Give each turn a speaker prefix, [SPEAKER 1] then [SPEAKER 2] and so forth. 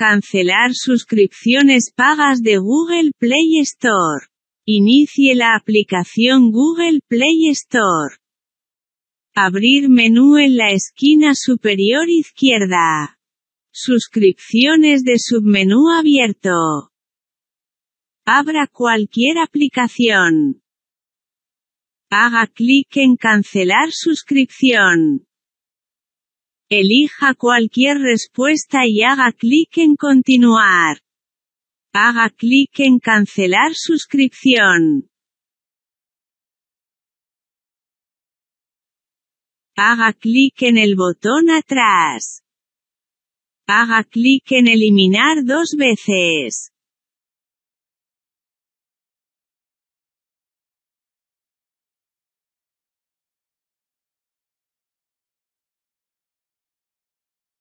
[SPEAKER 1] Cancelar suscripciones pagas de Google Play Store. Inicie la aplicación Google Play Store. Abrir menú en la esquina superior izquierda. Suscripciones de submenú abierto. Abra cualquier aplicación. Haga clic en Cancelar suscripción. Elija cualquier respuesta y haga clic en continuar. Haga clic en cancelar suscripción.
[SPEAKER 2] Haga clic en el botón atrás. Haga clic en eliminar dos veces.